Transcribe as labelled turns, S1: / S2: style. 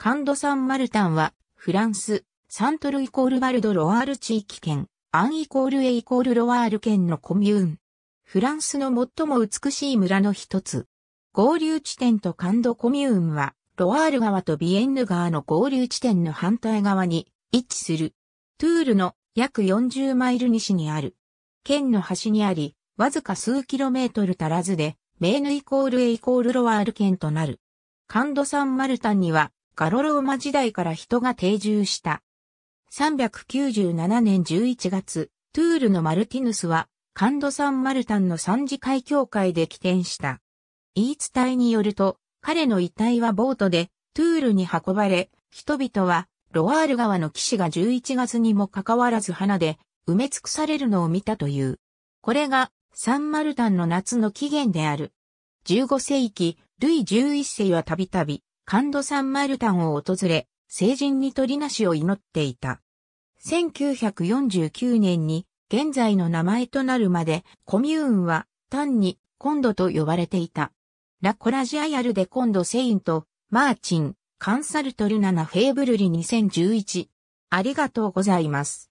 S1: カンド・サン・マルタンは、フランス、サントルイコールバルド・ロワール地域圏、アンイコールエイコールロワール県のコミューン。フランスの最も美しい村の一つ。合流地点とカンド・コミューンは、ロワール川とビエンヌ川の合流地点の反対側に位置する。トゥールの約40マイル西にある。県の端にあり、わずか数キロメートル足らずで、メーヌイコールエイコールロワール県となる。カンド・サン・マルタンには、ガロローマ時代から人が定住した。397年11月、トゥールのマルティヌスは、カンド・サン・マルタンの三次会協会で起点した。言い伝えによると、彼の遺体はボートで、トゥールに運ばれ、人々は、ロワール川の騎士が11月にもかかわらず花で、埋め尽くされるのを見たという。これが、サン・マルタンの夏の起源である。15世紀、ルイ11世はたびたび、カンド・サン・マルタンを訪れ、成人に鳥なしを祈っていた。1949年に現在の名前となるまでコミューンは単にコンドと呼ばれていた。ラコラジアヤルでコンドセインと、マーチン、カンサルトルナナフェーブルリ2011。ありがとうございます。